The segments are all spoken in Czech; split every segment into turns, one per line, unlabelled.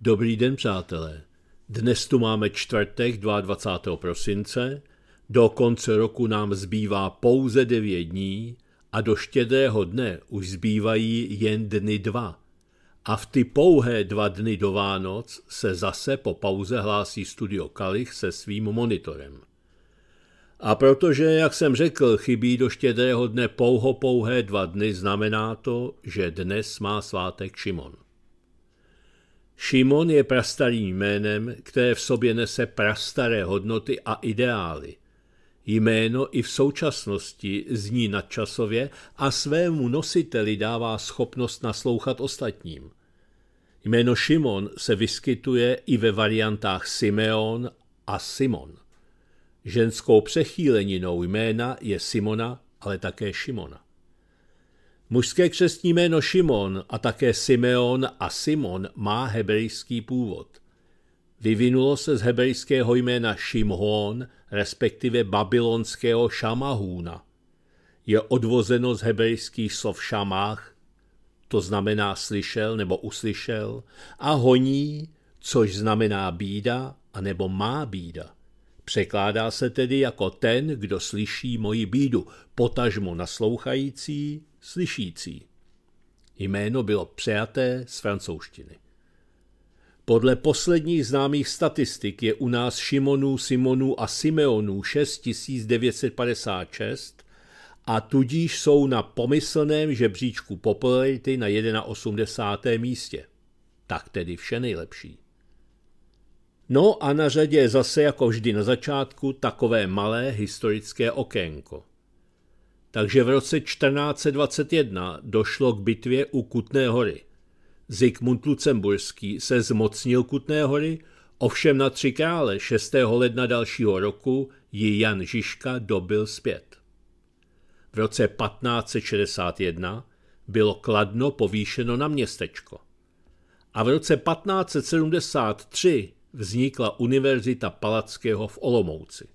Dobrý den, přátelé. Dnes tu máme čtvrtek 22. prosince. Do konce roku nám zbývá pouze 9 dní a do štědrého dne už zbývají jen dny dva. A v ty pouhé dva dny do Vánoc se zase po pauze hlásí studio Kalich se svým monitorem. A protože, jak jsem řekl, chybí do štědrého dne pouho pouhé dva dny, znamená to, že dnes má svátek Šimon. Šimon je prastarým jménem, které v sobě nese prastaré hodnoty a ideály. Jméno i v současnosti zní nadčasově a svému nositeli dává schopnost naslouchat ostatním. Jméno Šimon se vyskytuje i ve variantách Simeon a Simon. Ženskou přechýleninou jména je Simona, ale také Šimona. Mužské křestní jméno Šimon a také Simeon a Simon má hebrejský původ. Vyvinulo se z hebrejského jména Šimhon, respektive babylonského Šamahúna. Je odvozeno z hebrejských slov šamách, to znamená slyšel nebo uslyšel, a honí, což znamená bída a nebo má bída. Překládá se tedy jako ten, kdo slyší moji bídu, potažmo naslouchající, slyšící. Jméno bylo přejaté z francouzštiny. Podle posledních známých statistik je u nás Šimonů, Simonů a Simeonů 6956 a tudíž jsou na pomyslném žebříčku popularity na 81. místě. Tak tedy vše nejlepší. No a na řadě je zase jako vždy na začátku takové malé historické okénko takže v roce 1421 došlo k bitvě u Kutné hory. Zikmund Lucemburský se zmocnil Kutné hory, ovšem na tři krále 6. ledna dalšího roku ji Jan Žižka dobil zpět. V roce 1561 bylo Kladno povýšeno na městečko. A v roce 1573 vznikla Univerzita Palackého v Olomouci.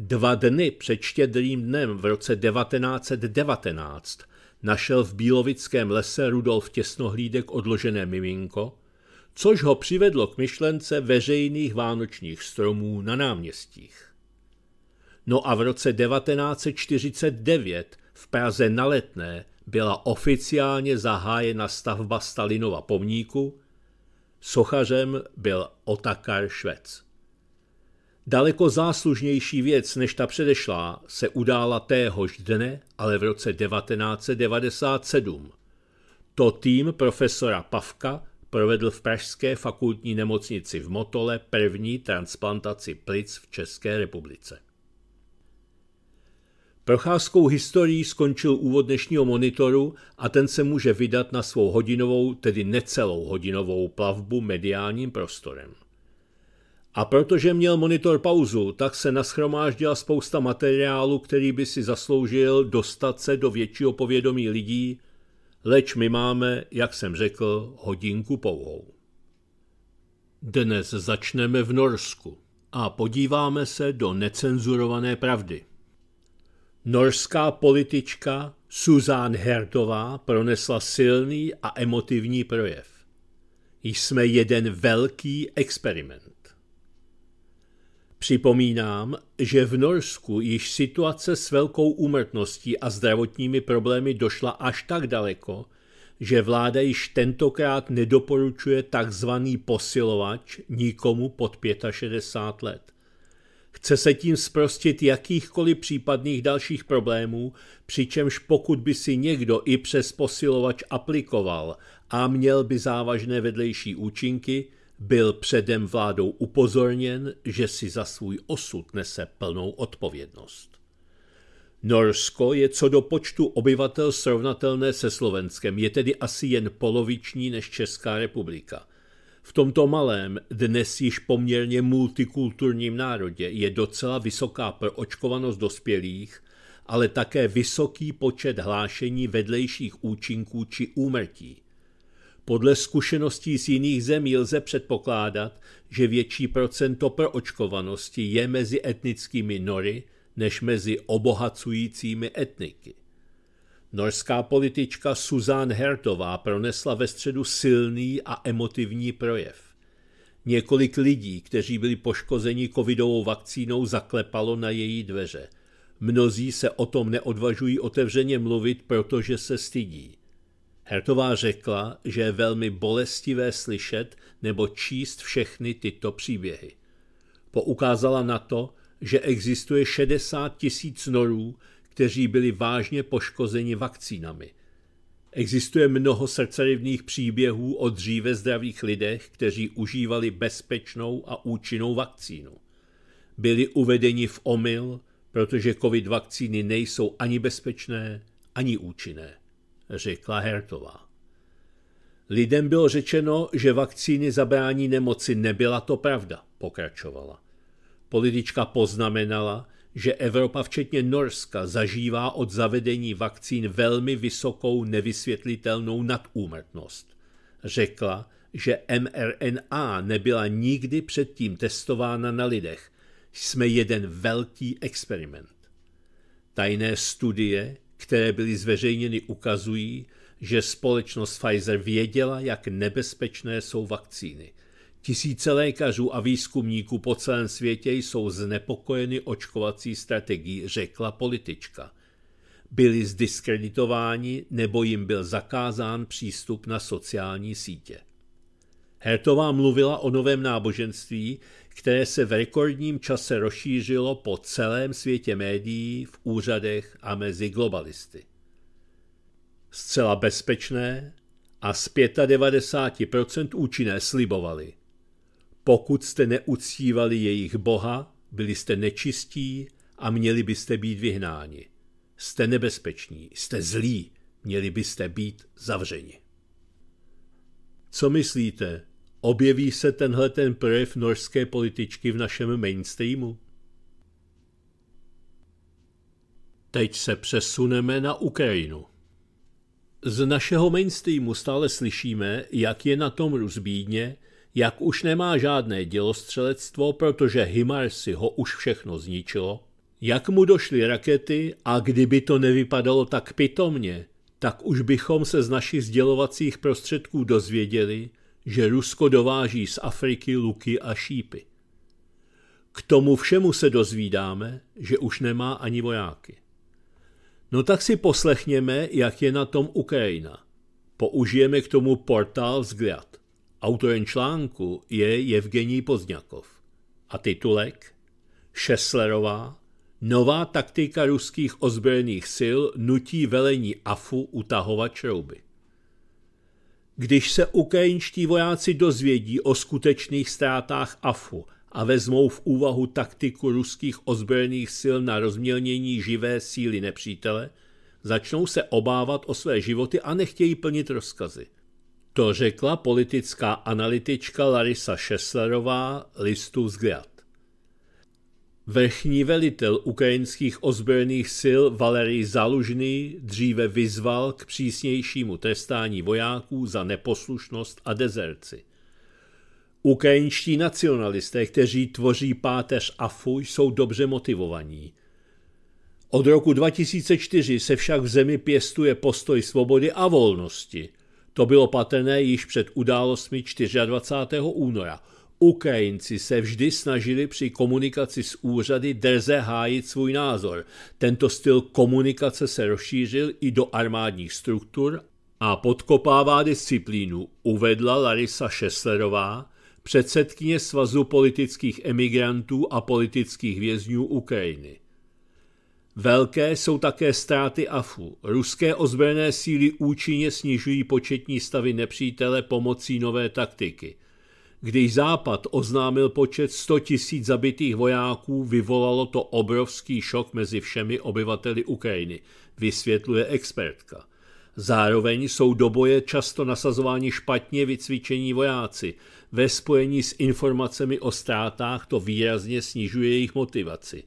Dva dny před štědrým dnem v roce 1919 našel v Bílovickém lese Rudolf Těsnohlídek odložené miminko, což ho přivedlo k myšlence veřejných vánočních stromů na náměstích. No a v roce 1949 v Praze na Letné byla oficiálně zahájena stavba Stalinova pomníku, sochařem byl Otakar Švec. Daleko záslužnější věc než ta předešlá se udála téhož dne, ale v roce 1997. To tým profesora Pavka provedl v Pražské fakultní nemocnici v Motole první transplantaci plic v České republice. Procházkou historií skončil úvod dnešního monitoru a ten se může vydat na svou hodinovou, tedy necelou hodinovou plavbu mediálním prostorem. A protože měl monitor pauzu, tak se naschromáždila spousta materiálu, který by si zasloužil dostat se do většího povědomí lidí, leč my máme, jak jsem řekl, hodinku pouhou. Dnes začneme v Norsku a podíváme se do necenzurované pravdy. Norská politička Suzanne Hertová pronesla silný a emotivní projev. Jsme jeden velký experiment. Připomínám, že v Norsku již situace s velkou úmrtností a zdravotními problémy došla až tak daleko, že vláda již tentokrát nedoporučuje takzvaný posilovač nikomu pod 65 let. Chce se tím zprostit jakýchkoliv případných dalších problémů, přičemž pokud by si někdo i přes posilovač aplikoval a měl by závažné vedlejší účinky, byl předem vládou upozorněn, že si za svůj osud nese plnou odpovědnost. Norsko je co do počtu obyvatel srovnatelné se Slovenskem, je tedy asi jen poloviční než Česká republika. V tomto malém, dnes již poměrně multikulturním národě je docela vysoká proočkovanost dospělých, ale také vysoký počet hlášení vedlejších účinků či úmrtí – podle zkušeností z jiných zemí lze předpokládat, že větší procento proočkovanosti je mezi etnickými nory než mezi obohacujícími etniky. Norská politička Suzanne Hertová pronesla ve středu silný a emotivní projev. Několik lidí, kteří byli poškozeni covidovou vakcínou, zaklepalo na její dveře. Mnozí se o tom neodvažují otevřeně mluvit, protože se stydí. Hertová řekla, že je velmi bolestivé slyšet nebo číst všechny tyto příběhy. Poukázala na to, že existuje 60 tisíc norů, kteří byli vážně poškozeni vakcínami. Existuje mnoho srdcerivných příběhů o dříve zdravých lidech, kteří užívali bezpečnou a účinnou vakcínu. Byli uvedeni v omyl, protože covid vakcíny nejsou ani bezpečné, ani účinné řekla Hertová. Lidem bylo řečeno, že vakcíny zabrání nemoci, nebyla to pravda, pokračovala. Politička poznamenala, že Evropa včetně Norska zažívá od zavedení vakcín velmi vysokou nevysvětlitelnou nadúmrtnost. Řekla, že mRNA nebyla nikdy předtím testována na lidech. Jsme jeden velký experiment. Tajné studie, které byly zveřejněny, ukazují, že společnost Pfizer věděla, jak nebezpečné jsou vakcíny. Tisíce lékařů a výzkumníků po celém světě jsou znepokojeny očkovací strategií, řekla politička. Byli zdiskreditováni nebo jim byl zakázán přístup na sociální sítě. Hertová mluvila o novém náboženství, které se v rekordním čase rozšířilo po celém světě médií, v úřadech a mezi globalisty. Zcela bezpečné a z 95% účinné slibovali. Pokud jste neuctívali jejich boha, byli jste nečistí a měli byste být vyhnáni. Jste nebezpeční, jste zlí, měli byste být zavřeni. Co myslíte, Objeví se tenhle ten projev norské političky v našem mainstreamu? Teď se přesuneme na Ukrajinu. Z našeho mainstreamu stále slyšíme, jak je na tom Rusbídně, jak už nemá žádné dělostřelectvo, protože Himar si ho už všechno zničilo, jak mu došly rakety a kdyby to nevypadalo tak pitomně, tak už bychom se z našich sdělovacích prostředků dozvěděli, že Rusko dováží z Afriky luky a šípy. K tomu všemu se dozvídáme, že už nemá ani vojáky. No tak si poslechněme, jak je na tom Ukrajina. Použijeme k tomu portál Vzгляd. Autorem článku je Evgenij Pozňakov. A titulek? Šeslerová. Nová taktika ruských ozbrojených sil nutí velení AFU utahovat šrouby. Když se ukrajinští vojáci dozvědí o skutečných ztrátách AFU a vezmou v úvahu taktiku ruských ozbrojených sil na rozmělnění živé síly nepřítele, začnou se obávat o své životy a nechtějí plnit rozkazy. To řekla politická analytička Larisa Šeslerová listu Vzгляd. Vrchní velitel ukrajinských ozbrojených sil Valerij Zalužný dříve vyzval k přísnějšímu trestání vojáků za neposlušnost a dezerci. Ukrajinští nacionalisté, kteří tvoří páteř AFU, jsou dobře motivovaní. Od roku 2004 se však v zemi pěstuje postoj svobody a volnosti. To bylo patrné již před událostmi 24. února – Ukrajinci se vždy snažili při komunikaci s úřady drze hájit svůj názor. Tento styl komunikace se rozšířil i do armádních struktur a podkopává disciplínu, uvedla Larisa Šeslerová, předsedkyně Svazu politických emigrantů a politických vězňů Ukrajiny. Velké jsou také ztráty AFU. Ruské ozbrojené síly účinně snižují početní stavy nepřítele pomocí nové taktiky – když Západ oznámil počet 100 tisíc zabitých vojáků, vyvolalo to obrovský šok mezi všemi obyvateli Ukrajiny, vysvětluje expertka. Zároveň jsou do boje často nasazováni špatně vycvičení vojáci. Ve spojení s informacemi o ztrátách to výrazně snižuje jejich motivaci.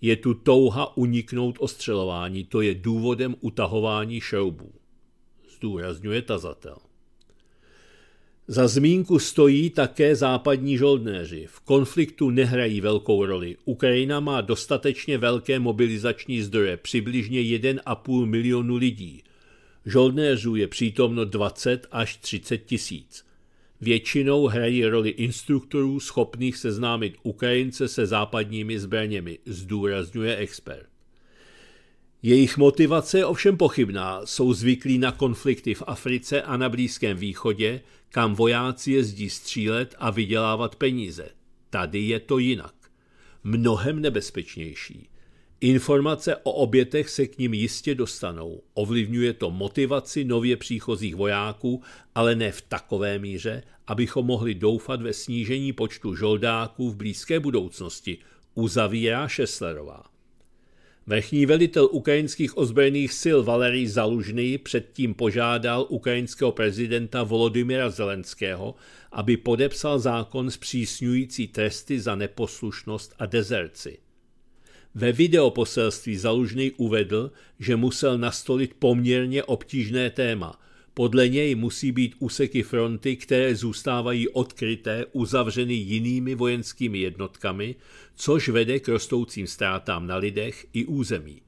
Je tu touha uniknout ostřelování, to je důvodem utahování šroubů, zdůrazňuje tazatel. Za zmínku stojí také západní žoldnéři. V konfliktu nehrají velkou roli. Ukrajina má dostatečně velké mobilizační zdroje, přibližně 1,5 milionu lidí. Žoldnéřů je přítomno 20 až 30 tisíc. Většinou hrají roli instruktorů schopných seznámit Ukrajince se západními zbraněmi, zdůrazňuje expert. Jejich motivace je ovšem pochybná, jsou zvyklí na konflikty v Africe a na Blízkém východě, kam vojáci jezdí střílet a vydělávat peníze. Tady je to jinak. Mnohem nebezpečnější. Informace o obětech se k ním jistě dostanou. Ovlivňuje to motivaci nově příchozích vojáků, ale ne v takové míře, abychom mohli doufat ve snížení počtu žoldáků v blízké budoucnosti, uzavírá Šeslerová. Vrchní velitel ukrajinských ozbrojených sil Valerij Zalužný předtím požádal ukrajinského prezidenta Volodymyra Zelenského, aby podepsal zákon zpřísňující tresty za neposlušnost a dezerci. Ve videoposelství Zalužný uvedl, že musel nastolit poměrně obtížné téma – podle něj musí být úseky fronty, které zůstávají odkryté, uzavřeny jinými vojenskými jednotkami, což vede k rostoucím ztrátám na lidech i území.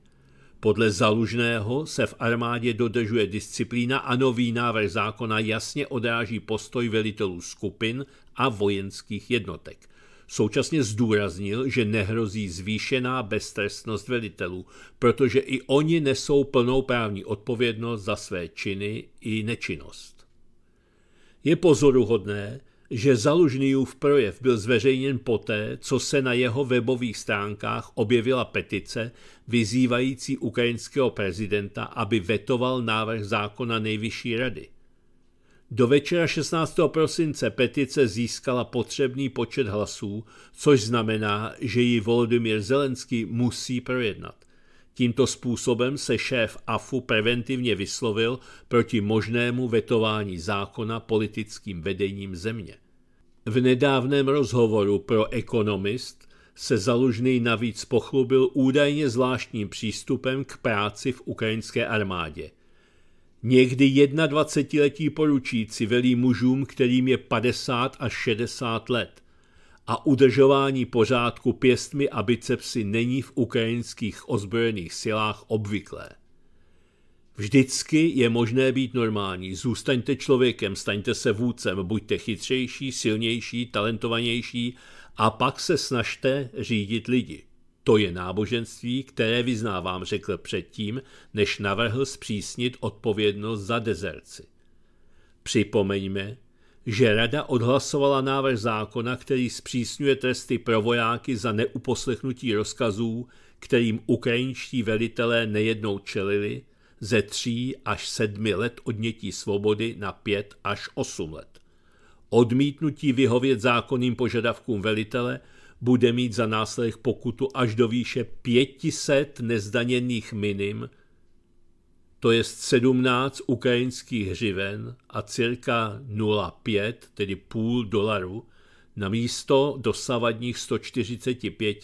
Podle Zalužného se v armádě dodržuje disciplína a nový návrh zákona jasně odráží postoj velitelů skupin a vojenských jednotek. Současně zdůraznil, že nehrozí zvýšená beztrestnost velitelů, protože i oni nesou plnou právní odpovědnost za své činy i nečinnost. Je pozoruhodné, že Zalužnyův projev byl zveřejněn poté, co se na jeho webových stránkách objevila petice vyzývající ukrajinského prezidenta, aby vetoval návrh zákona Nejvyšší rady – do večera 16. prosince petice získala potřebný počet hlasů, což znamená, že ji Volodymyr Zelenský musí projednat. Tímto způsobem se šéf AFU preventivně vyslovil proti možnému vetování zákona politickým vedením země. V nedávném rozhovoru pro Ekonomist se Zalužný navíc pochlubil údajně zvláštním přístupem k práci v ukrajinské armádě – Někdy 21-letí poručíci velí mužům, kterým je 50 až 60 let. A udržování pořádku pěstmi a bicepsy není v ukrajinských ozbrojených silách obvyklé. Vždycky je možné být normální. Zůstaňte člověkem, staňte se vůdcem, buďte chytřejší, silnější, talentovanější a pak se snažte řídit lidi. To je náboženství, které vyznávám, řekl předtím, než navrhl zpřísnit odpovědnost za dezerci. Připomeňme, že rada odhlasovala návrh zákona, který zpřísňuje tresty pro vojáky za neuposlechnutí rozkazů, kterým ukrajinští velitelé nejednou čelili, ze tří až sedmi let odnětí svobody na pět až osm let. Odmítnutí vyhovět zákonným požadavkům velitele bude mít za následek pokutu až do výše 500 nezdaněných minim, to je 17 ukrajinských hřiven a cirka 0,5, tedy půl dolaru, na místo dosavadních 145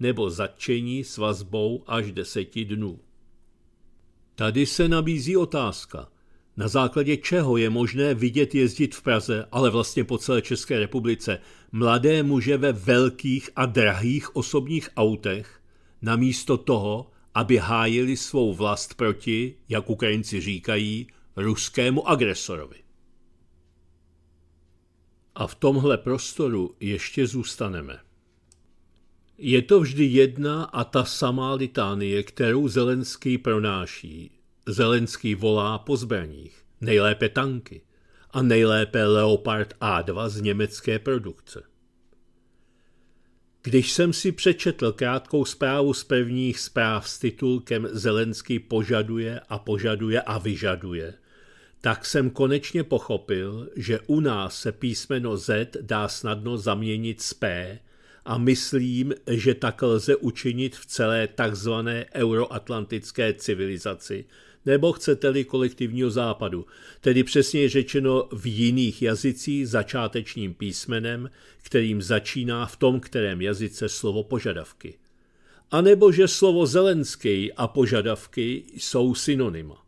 nebo zatčení s vazbou až 10 dnů. Tady se nabízí otázka – na základě čeho je možné vidět jezdit v Praze, ale vlastně po celé České republice, mladé muže ve velkých a drahých osobních autech, namísto toho, aby hájili svou vlast proti, jak Ukrajinci říkají, ruskému agresorovi. A v tomhle prostoru ještě zůstaneme. Je to vždy jedna a ta samá litánie, kterou Zelenský pronáší, Zelenský volá po zbraních, nejlépe tanky a nejlépe Leopard A2 z německé produkce. Když jsem si přečetl krátkou zprávu z prvních zpráv s titulkem Zelenský požaduje a požaduje a vyžaduje, tak jsem konečně pochopil, že u nás se písmeno Z dá snadno zaměnit s P a myslím, že tak lze učinit v celé takzvané euroatlantické civilizaci, nebo chcete-li kolektivního západu, tedy přesně řečeno v jiných jazycích začátečním písmenem, kterým začíná v tom kterém jazyce slovo požadavky. A nebo že slovo zelenský a požadavky jsou synonyma.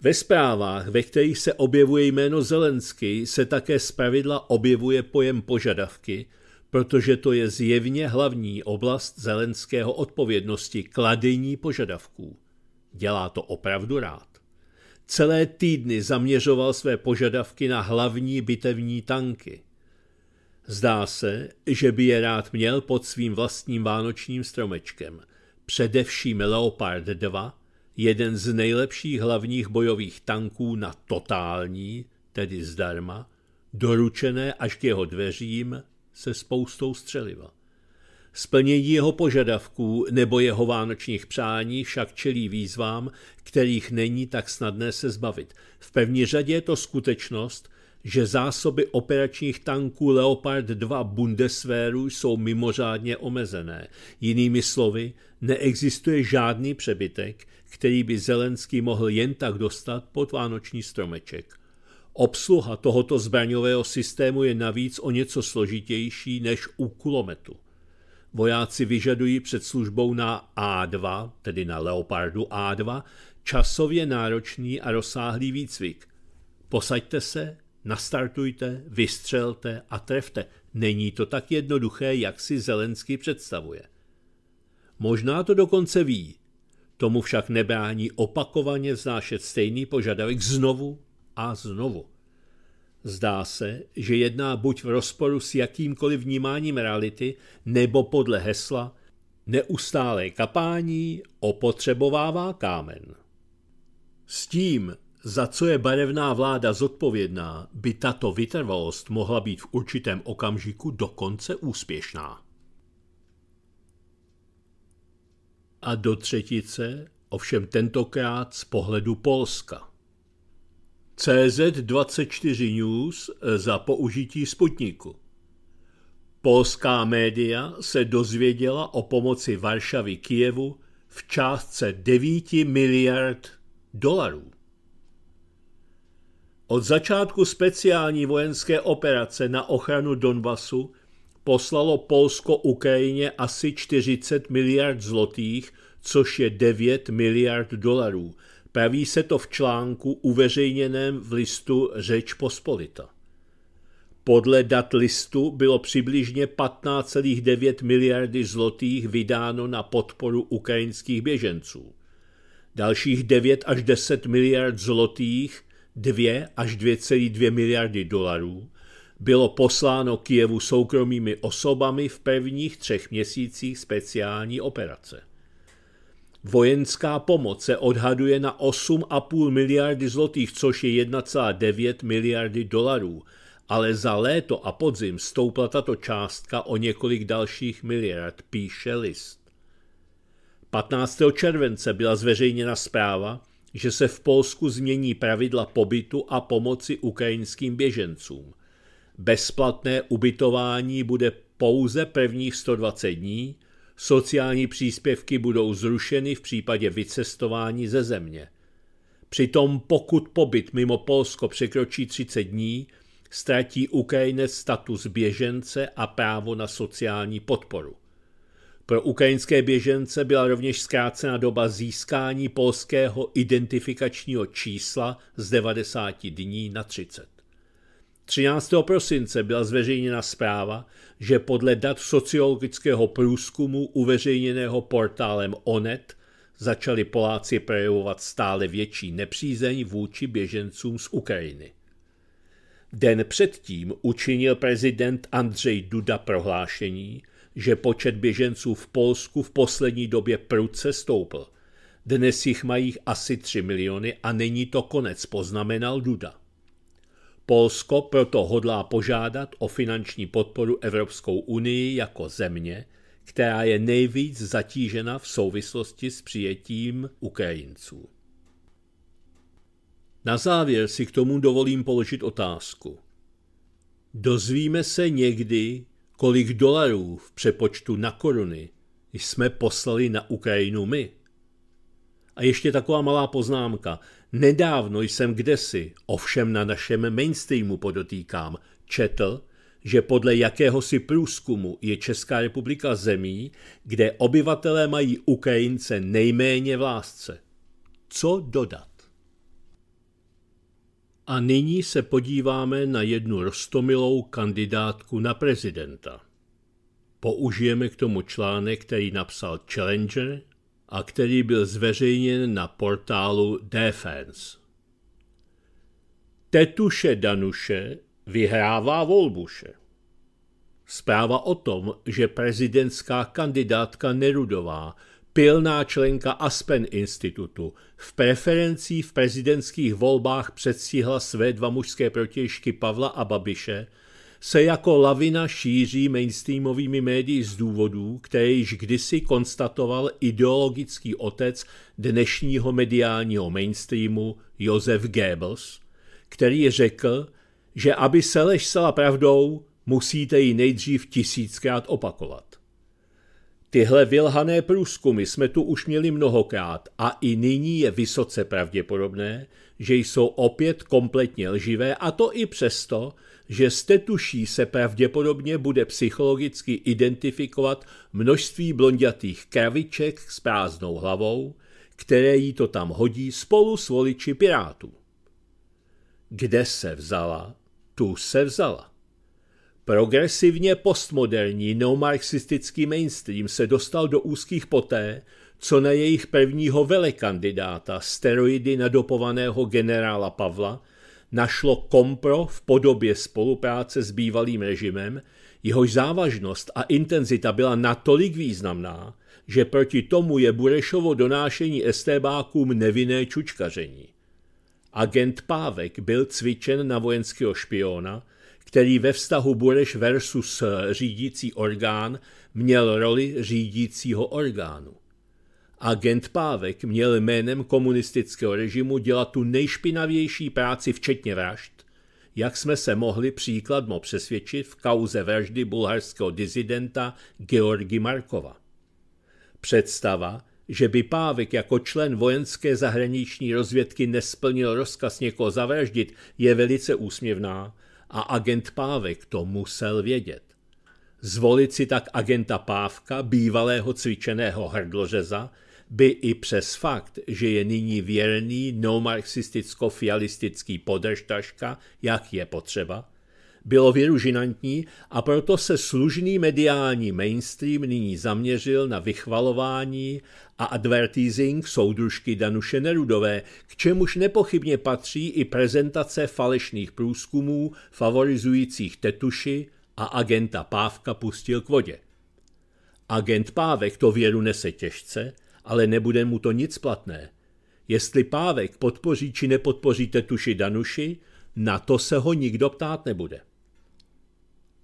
Ve zprávách, ve kterých se objevuje jméno Zelenský, se také zpravidla objevuje pojem požadavky, protože to je zjevně hlavní oblast zelenského odpovědnosti kladení požadavků. Dělá to opravdu rád. Celé týdny zaměřoval své požadavky na hlavní bitevní tanky. Zdá se, že by je rád měl pod svým vlastním vánočním stromečkem, především Leopard 2, jeden z nejlepších hlavních bojových tanků na totální, tedy zdarma, doručené až k jeho dveřím se spoustou střeliva. Splnění jeho požadavků nebo jeho vánočních přání však čelí výzvám, kterých není tak snadné se zbavit. V první řadě je to skutečnost, že zásoby operačních tanků Leopard 2 Bundeswehru jsou mimořádně omezené. Jinými slovy, neexistuje žádný přebytek, který by Zelenský mohl jen tak dostat pod vánoční stromeček. Obsluha tohoto zbraňového systému je navíc o něco složitější než u kulometu. Vojáci vyžadují před službou na A2, tedy na Leopardu A2, časově náročný a rozsáhlý výcvik. Posaďte se, nastartujte, vystřelte a trefte. Není to tak jednoduché, jak si Zelenský představuje. Možná to dokonce ví. Tomu však nebrání opakovaně znášet stejný požadavek znovu a znovu. Zdá se, že jedná buď v rozporu s jakýmkoliv vnímáním reality, nebo podle hesla neustálé kapání opotřebovává kámen. S tím, za co je barevná vláda zodpovědná, by tato vytrvalost mohla být v určitém okamžiku dokonce úspěšná. A do třetice, ovšem tentokrát z pohledu Polska. CZ24 News eh, za použití Sputniku. Polská média se dozvěděla o pomoci Varšavy Kijevu v částce 9 miliard dolarů. Od začátku speciální vojenské operace na ochranu Donbasu poslalo Polsko Ukrajině asi 40 miliard zlotých, což je 9 miliard dolarů – Praví se to v článku uveřejněném v listu Řeč Pospolita. Podle dat listu bylo přibližně 15,9 miliardy zlotých vydáno na podporu ukrajinských běženců. Dalších 9 až 10 miliard zlotých, 2 až 2,2 miliardy dolarů, bylo posláno Kijevu soukromými osobami v prvních třech měsících speciální operace. Vojenská pomoc se odhaduje na 8,5 miliardy zlotých, což je 1,9 miliardy dolarů, ale za léto a podzim stoupla tato částka o několik dalších miliard, píše list. 15. července byla zveřejněna zpráva, že se v Polsku změní pravidla pobytu a pomoci ukrajinským běžencům. Bezplatné ubytování bude pouze prvních 120 dní, Sociální příspěvky budou zrušeny v případě vycestování ze země. Přitom pokud pobyt mimo Polsko překročí 30 dní, ztratí Ukrajinec status běžence a právo na sociální podporu. Pro ukrajinské běžence byla rovněž zkrácena doba získání polského identifikačního čísla z 90 dní na 30. 13. prosince byla zveřejněna zpráva, že podle dat sociologického průzkumu uveřejněného portálem ONET začali Poláci projevovat stále větší nepřízeň vůči běžencům z Ukrajiny. Den předtím učinil prezident Andřej Duda prohlášení, že počet běženců v Polsku v poslední době prudce stoupl. Dnes jich mají asi 3 miliony a není to konec, poznamenal Duda. Polsko proto hodlá požádat o finanční podporu Evropskou unii jako země, která je nejvíc zatížena v souvislosti s přijetím Ukrajinců. Na závěr si k tomu dovolím položit otázku. Dozvíme se někdy, kolik dolarů v přepočtu na koruny jsme poslali na Ukrajinu my? A ještě taková malá poznámka. Nedávno jsem kdesi, ovšem na našem mainstreamu podotýkám, četl, že podle jakéhosi průzkumu je Česká republika zemí, kde obyvatelé mají Ukrajince nejméně v lásce. Co dodat? A nyní se podíváme na jednu rostomilou kandidátku na prezidenta. Použijeme k tomu článek, který napsal Challenger a který byl zveřejněn na portálu Defense. Tetuše Danuše vyhrává volbuše. Zpráva o tom, že prezidentská kandidátka Nerudová, pilná členka Aspen institutu, v preferencích v prezidentských volbách předstihla své dva mužské protěžky Pavla a Babiše, se jako lavina šíří mainstreamovými médii z důvodů, které již kdysi konstatoval ideologický otec dnešního mediálního mainstreamu Josef Goebbels, který řekl, že aby se lež stala pravdou, musíte ji nejdřív tisíckrát opakovat. Tyhle vylhané průzkumy jsme tu už měli mnohokrát a i nyní je vysoce pravděpodobné, že jsou opět kompletně lživé a to i přesto, že s tetuší se pravděpodobně bude psychologicky identifikovat množství blondiatých kraviček s prázdnou hlavou, které jí to tam hodí spolu s voliči pirátů. Kde se vzala, tu se vzala. Progresivně postmoderní neomarxistický mainstream se dostal do úzkých poté, co na jejich prvního velekandidáta steroidy nadopovaného generála Pavla – našlo kompro v podobě spolupráce s bývalým režimem, jehož závažnost a intenzita byla natolik významná, že proti tomu je Burešovo donášení estébákům nevinné čučkaření. Agent Pávek byl cvičen na vojenského špiona, který ve vztahu Bureš versus řídící orgán měl roli řídícího orgánu. Agent Pávek měl jménem komunistického režimu dělat tu nejšpinavější práci včetně vražd, jak jsme se mohli příkladmo přesvědčit v kauze vraždy bulharského dizidenta Georgi Markova. Představa, že by Pávek jako člen vojenské zahraniční rozvědky nesplnil rozkaz někoho zavraždit, je velice úsměvná a agent Pávek to musel vědět. Zvolit si tak agenta Pávka, bývalého cvičeného hrdlořeza, by i přes fakt, že je nyní věrný neomarxisticko-fialistický podržtaška, jak je potřeba, bylo vyružinantní a proto se služný mediální mainstream nyní zaměřil na vychvalování a advertising soudružky Danuše Nerudové, k čemuž nepochybně patří i prezentace falešných průzkumů favorizujících Tetuši a agenta Pávka pustil k vodě. Agent Pávek to věru nese těžce, ale nebude mu to nic platné. Jestli Pávek podpoří či nepodpoříte tuši Danuši, na to se ho nikdo ptát nebude.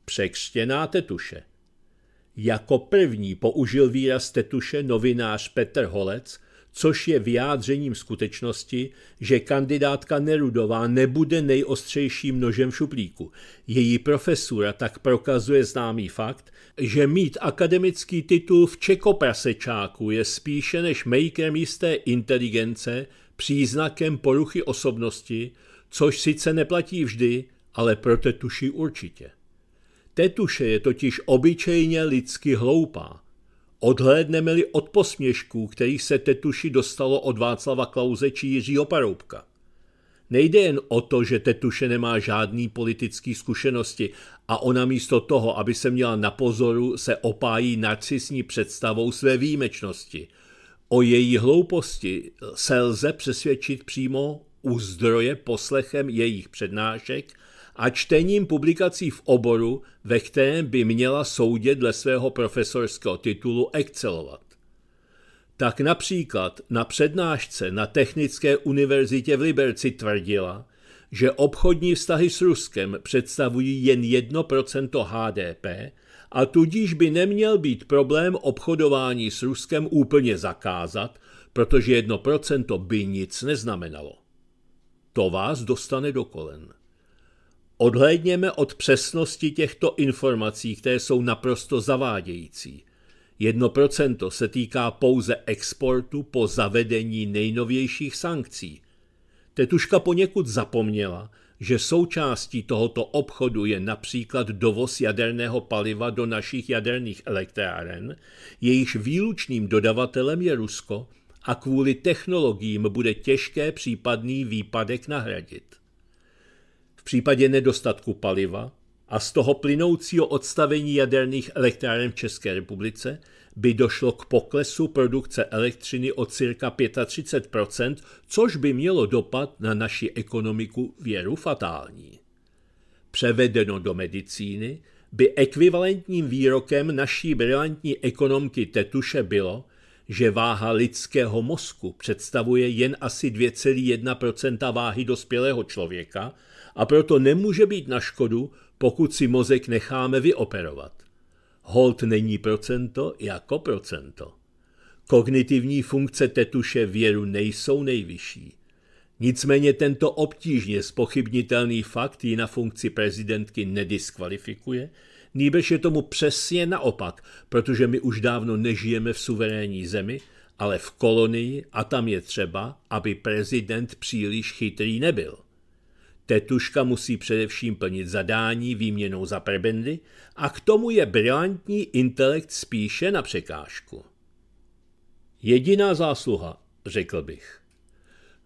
Překřtěná tetuše. Jako první použil výraz tetuše novinář Petr Holec, což je vyjádřením skutečnosti, že kandidátka Nerudová nebude nejostřejším nožem v šuplíku. Její profesura tak prokazuje známý fakt, že mít akademický titul v čekoprasečáku je spíše než mejkem jisté inteligence příznakem poruchy osobnosti, což sice neplatí vždy, ale pro tetuši určitě. Tetuše je totiž obyčejně lidsky hloupá. Odhlédneme-li od posměšků, kterých se tetuši dostalo od Václava Klauze či Jiřího Paroubka. Nejde jen o to, že Tetuše nemá žádný politický zkušenosti, a ona místo toho, aby se měla na pozoru, se opájí narcisní představou své výjimečnosti. O její hlouposti se lze přesvědčit přímo u zdroje poslechem jejich přednášek a čtením publikací v oboru, ve kterém by měla soudě dle svého profesorského titulu excelovat. Tak například na přednášce na Technické univerzitě v Liberci tvrdila, že obchodní vztahy s Ruskem představují jen 1% HDP a tudíž by neměl být problém obchodování s Ruskem úplně zakázat, protože 1% by nic neznamenalo. To vás dostane do kolen. Odhlédněme od přesnosti těchto informací, které jsou naprosto zavádějící. 1% se týká pouze exportu po zavedení nejnovějších sankcí, Tetuška poněkud zapomněla, že součástí tohoto obchodu je například dovoz jaderného paliva do našich jaderných elektráren, jejichž výlučným dodavatelem je Rusko a kvůli technologiím bude těžké případný výpadek nahradit. V případě nedostatku paliva a z toho plynoucího odstavení jaderných elektráren v České republice by došlo k poklesu produkce elektřiny o cirka 35 což by mělo dopad na naši ekonomiku věru fatální. Převedeno do medicíny by ekvivalentním výrokem naší brilantní ekonomky Tetuše bylo, že váha lidského mozku představuje jen asi 2,1 váhy dospělého člověka a proto nemůže být na škodu, pokud si mozek necháme vyoperovat. Hold není procento jako procento. Kognitivní funkce tetuše věru nejsou nejvyšší. Nicméně tento obtížně spochybnitelný fakt ji na funkci prezidentky nediskvalifikuje, nýbrž je tomu přesně naopak, protože my už dávno nežijeme v suverénní zemi, ale v kolonii a tam je třeba, aby prezident příliš chytrý nebyl. Tetuška musí především plnit zadání výměnou za prebendy a k tomu je brilantní intelekt spíše na překážku. Jediná zásluha, řekl bych.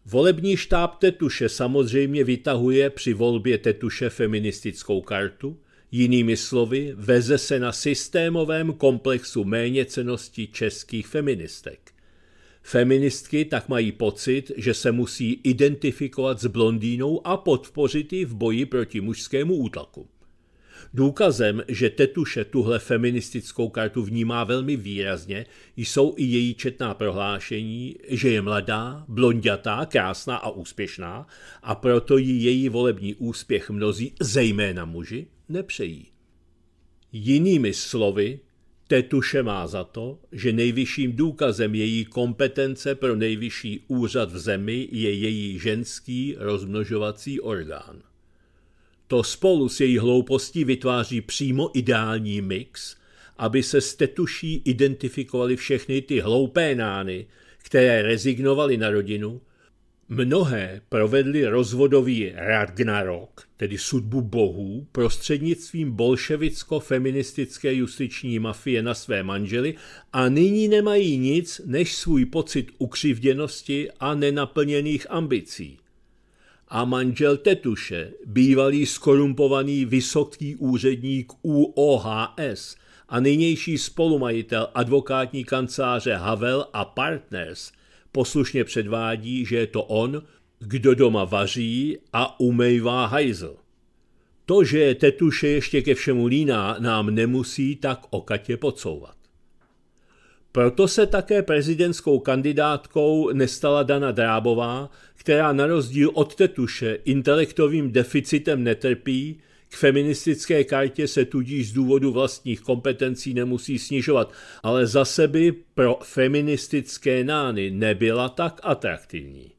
Volební štáb Tetuše samozřejmě vytahuje při volbě Tetuše feministickou kartu, jinými slovy veze se na systémovém komplexu méněcenosti českých feministek. Feministky tak mají pocit, že se musí identifikovat s blondýnou a podpořit ji v boji proti mužskému útlaku. Důkazem, že Tetuše tuhle feministickou kartu vnímá velmi výrazně, jsou i její četná prohlášení, že je mladá, blondětá, krásná a úspěšná a proto ji její volební úspěch mnozí, zejména muži, nepřejí. Jinými slovy, Tetuše má za to, že nejvyšším důkazem její kompetence pro nejvyšší úřad v zemi je její ženský rozmnožovací orgán. To spolu s její hloupostí vytváří přímo ideální mix, aby se s tetuší identifikovali všechny ty hloupé nány, které rezignovali na rodinu Mnohé provedli rozvodový Ragnarok, tedy sudbu bohů, prostřednictvím bolševicko-feministické justiční mafie na své manžely a nyní nemají nic než svůj pocit ukřivděnosti a nenaplněných ambicí. A manžel Tetuše, bývalý skorumpovaný vysoký úředník UOHS a nynější spolumajitel advokátní kanceláře Havel a Partners – poslušně předvádí, že je to on, kdo doma vaří a umejvá hajzl. To, že je tetuše ještě ke všemu líná, nám nemusí tak okatě podsouvat. Proto se také prezidentskou kandidátkou nestala Dana Drábová, která na rozdíl od tetuše intelektovým deficitem netrpí, feministické kartě se tudíž z důvodu vlastních kompetencí nemusí snižovat, ale zase by pro feministické nány nebyla tak atraktivní.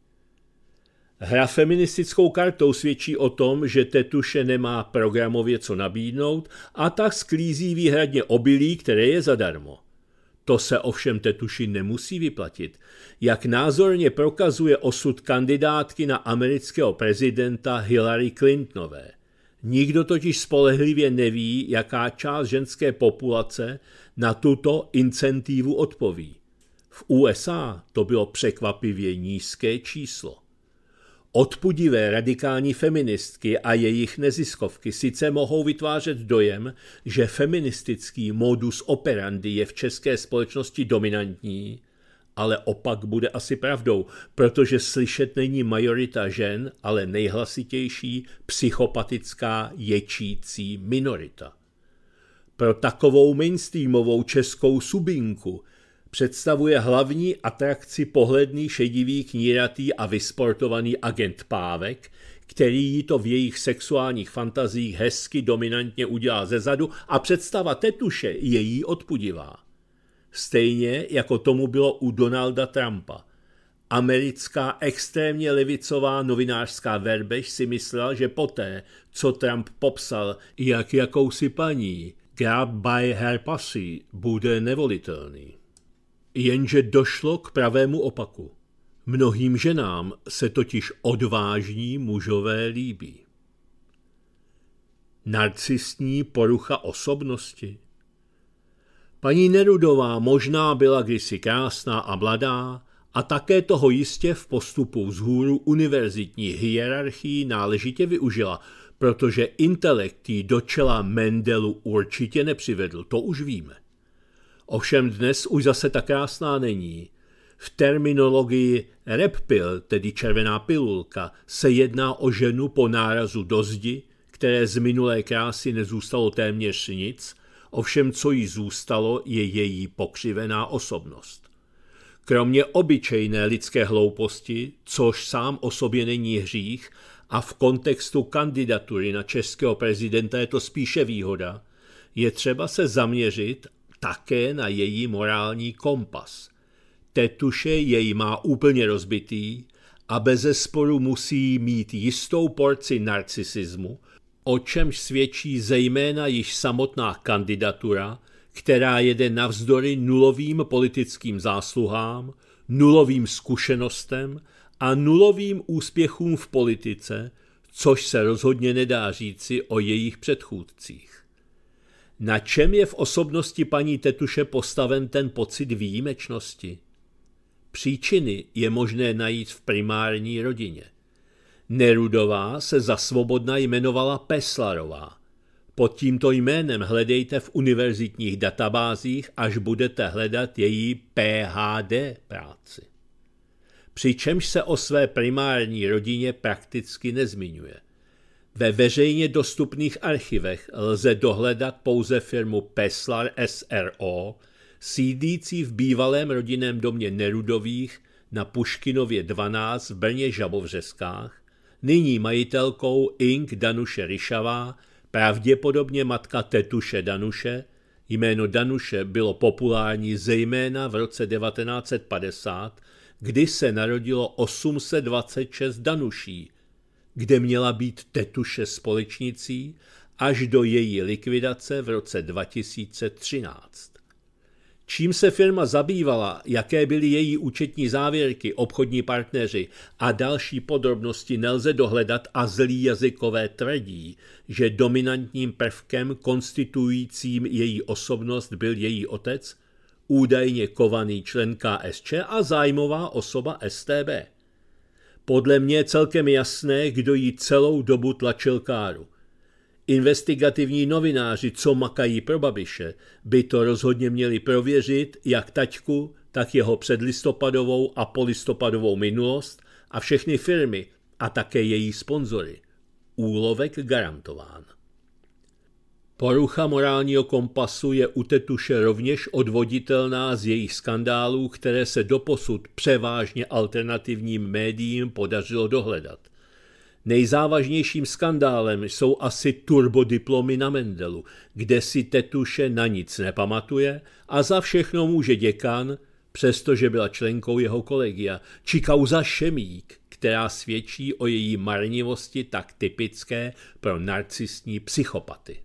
Hra feministickou kartou svědčí o tom, že Tetuše nemá programově co nabídnout a tak sklízí výhradně obilí, které je zadarmo. To se ovšem Tetuši nemusí vyplatit, jak názorně prokazuje osud kandidátky na amerického prezidenta Hillary Clintonové. Nikdo totiž spolehlivě neví, jaká část ženské populace na tuto incentivu odpoví. V USA to bylo překvapivě nízké číslo. Odpudivé radikální feministky a jejich neziskovky sice mohou vytvářet dojem, že feministický modus operandi je v české společnosti dominantní, ale opak bude asi pravdou, protože slyšet není majorita žen, ale nejhlasitější psychopatická ječící minorita. Pro takovou mainstreamovou českou subinku představuje hlavní atrakci pohledný šedivý kníratý a vysportovaný agent Pávek, který jí to v jejich sexuálních fantazích hezky dominantně udělá zezadu a představa tetuše je jí odpudivá stejně jako tomu bylo u Donalda Trumpa. Americká extrémně levicová novinářská verbež si myslela, že poté, co Trump popsal, jak jakousi paní grab by her pussy bude nevolitelný. Jenže došlo k pravému opaku. Mnohým ženám se totiž odvážní mužové líbí. Narcistní porucha osobnosti – Paní Nerudová možná byla kdysi krásná a mladá a také toho jistě v postupu vzhůru univerzitní hierarchii náležitě využila, protože intelekt jí do čela Mendelu určitě nepřivedl, to už víme. Ovšem dnes už zase tak krásná není. V terminologii repil, tedy červená pilulka, se jedná o ženu po nárazu do zdi, které z minulé krásy nezůstalo téměř nic – ovšem co jí zůstalo, je její pokřivená osobnost. Kromě obyčejné lidské hlouposti, což sám o sobě není hřích, a v kontextu kandidatury na českého prezidenta je to spíše výhoda, je třeba se zaměřit také na její morální kompas. Tetuše jej má úplně rozbitý a bez sporu musí mít jistou porci narcisismu, o čemž svědčí zejména již samotná kandidatura, která jede navzdory nulovým politickým zásluhám, nulovým zkušenostem a nulovým úspěchům v politice, což se rozhodně nedá říci o jejich předchůdcích. Na čem je v osobnosti paní Tetuše postaven ten pocit výjimečnosti? Příčiny je možné najít v primární rodině – Nerudová se za svobodna jmenovala Peslarová. Pod tímto jménem hledejte v univerzitních databázích, až budete hledat její PHD práci. Přičemž se o své primární rodině prakticky nezmiňuje. Ve veřejně dostupných archivech lze dohledat pouze firmu Peslar SRO, sídící v bývalém rodinném domě Nerudových na Puškinově 12 v Brně Žabovřeskách, nyní majitelkou Ink Danuše Ryšavá, pravděpodobně matka Tetuše Danuše, jméno Danuše bylo populární zejména v roce 1950, kdy se narodilo 826 Danuší, kde měla být Tetuše společnicí až do její likvidace v roce 2013 čím se firma zabývala, jaké byly její účetní závěrky, obchodní partneři a další podrobnosti nelze dohledat a zlí jazykové tvrdí, že dominantním prvkem konstituujícím její osobnost byl její otec, údajně kovaný člen KSČ a zájmová osoba STB. Podle mě je celkem jasné, kdo jí celou dobu tlačil káru – Investigativní novináři, co makají pro Babiše, by to rozhodně měli prověřit, jak taťku, tak jeho předlistopadovou a polistopadovou minulost a všechny firmy a také její sponzory. Úlovek garantován. Porucha morálního kompasu je u Tetuše rovněž odvoditelná z jejich skandálů, které se doposud převážně alternativním médiím podařilo dohledat. Nejzávažnějším skandálem jsou asi turbodiplomy na Mendelu, kde si Tetuše na nic nepamatuje a za všechno může děkan, přestože byla členkou jeho kolegia, či kauza Šemík, která svědčí o její marnivosti tak typické pro narcistní psychopaty.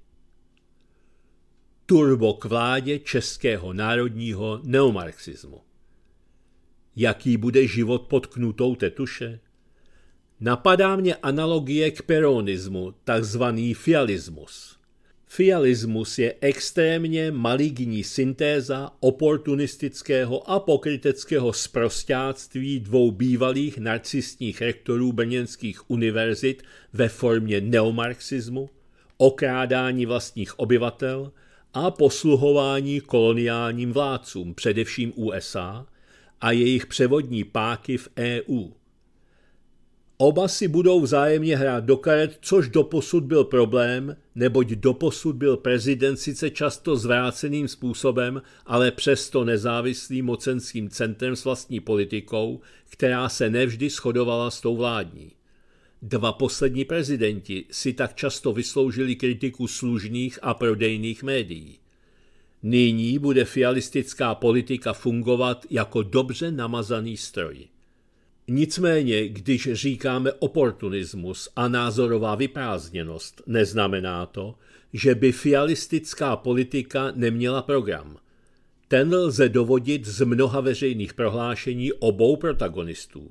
Turbo k vládě českého národního neomarxismu. Jaký bude život pod knutou Tetuše? Napadá mě analogie k peronismu, takzvaný fialismus. Fialismus je extrémně maligní syntéza oportunistického a pokryteckého sprostáctví dvou bývalých narcistních rektorů brněnských univerzit ve formě neomarxismu, okrádání vlastních obyvatel a posluhování koloniálním vládcům, především USA, a jejich převodní páky v EU – Oba si budou vzájemně hrát do karet, což doposud byl problém, neboť doposud byl prezident sice často zvráceným způsobem, ale přesto nezávislým mocenským centrem s vlastní politikou, která se nevždy shodovala s tou vládní. Dva poslední prezidenti si tak často vysloužili kritiku služných a prodejných médií. Nyní bude fialistická politika fungovat jako dobře namazaný stroj. Nicméně, když říkáme oportunismus a názorová vyprázdněnost, neznamená to, že by fialistická politika neměla program. Ten lze dovodit z mnoha veřejných prohlášení obou protagonistů.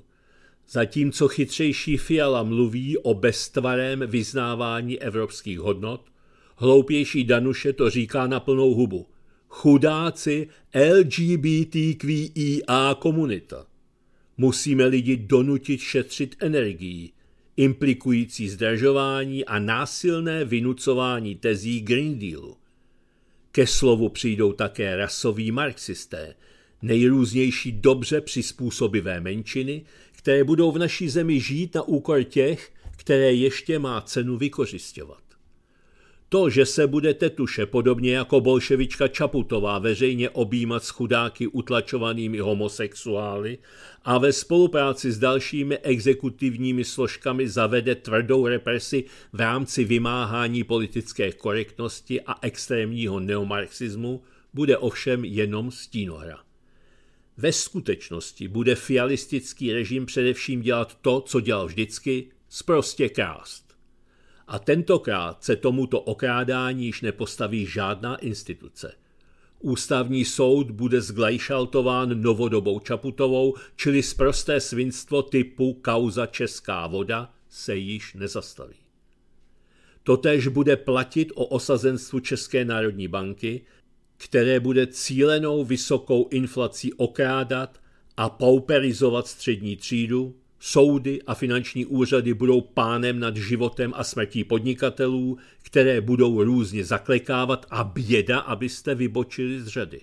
Zatímco chytřejší Fiala mluví o beztvarém vyznávání evropských hodnot, hloupější Danuše to říká na plnou hubu. Chudáci LGBTQIA e komunita. Musíme lidi donutit šetřit energii, implikující zdražování a násilné vynucování tezí Green Dealu. Ke slovu přijdou také rasoví marxisté, nejrůznější dobře přizpůsobivé menšiny, které budou v naší zemi žít na úkor těch, které ještě má cenu vykořišťovat. To, že se bude tetuše podobně jako bolševička Čaputová veřejně objímat s chudáky utlačovanými homosexuály a ve spolupráci s dalšími exekutivními složkami zavede tvrdou represi v rámci vymáhání politické korektnosti a extrémního neomarxismu, bude ovšem jenom stínohra. Ve skutečnosti bude fialistický režim především dělat to, co dělal vždycky, sprostě krást. A tentokrát se tomuto okrádání již nepostaví žádná instituce. Ústavní soud bude zglajšaltován novodobou Čaputovou, čili sprosté svinstvo typu kauza Česká voda se již nezastaví. Totež bude platit o osazenstvu České národní banky, které bude cílenou vysokou inflací okrádat a pauperizovat střední třídu, Soudy a finanční úřady budou pánem nad životem a smrtí podnikatelů, které budou různě zaklekávat a běda, abyste vybočili z řady.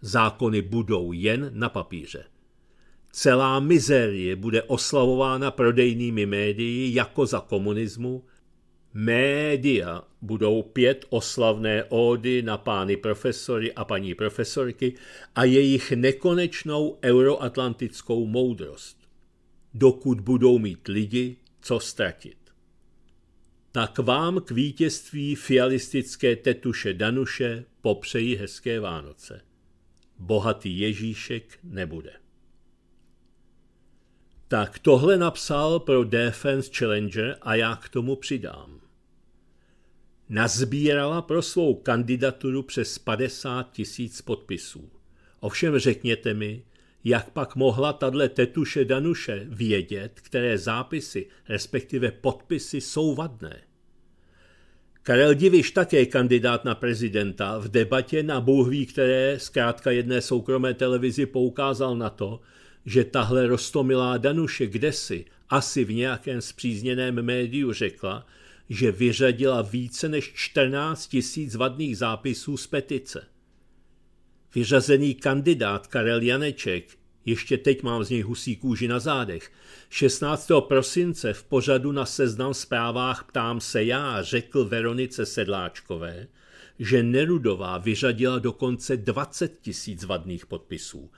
Zákony budou jen na papíře. Celá mizérie bude oslavována prodejnými médii jako za komunismu. Média budou pět oslavné ódy na pány profesory a paní profesorky a jejich nekonečnou euroatlantickou moudrost dokud budou mít lidi, co ztratit. Tak vám k vítězství fialistické tetuše Danuše popřeji hezké Vánoce. Bohatý Ježíšek nebude. Tak tohle napsal pro Defense Challenger a já k tomu přidám. Nazbírala pro svou kandidaturu přes 50 tisíc podpisů. Ovšem řekněte mi, jak pak mohla tahle tetuše Danuše vědět, které zápisy, respektive podpisy jsou vadné? Karel Diviš také kandidát na prezidenta v debatě na bůhví, které zkrátka jedné soukromé televizi poukázal na to, že tahle rostomilá Danuše kdesi, asi v nějakém zpřízněném médiu řekla, že vyřadila více než 14 000 vadných zápisů z petice. Vyřazený kandidát Karel Janeček, ještě teď mám z něj husí kůži na zádech, 16. prosince v pořadu na seznam zprávách Ptám se já řekl Veronice Sedláčkové, že Nerudová vyřadila dokonce 20 tisíc vadných podpisů.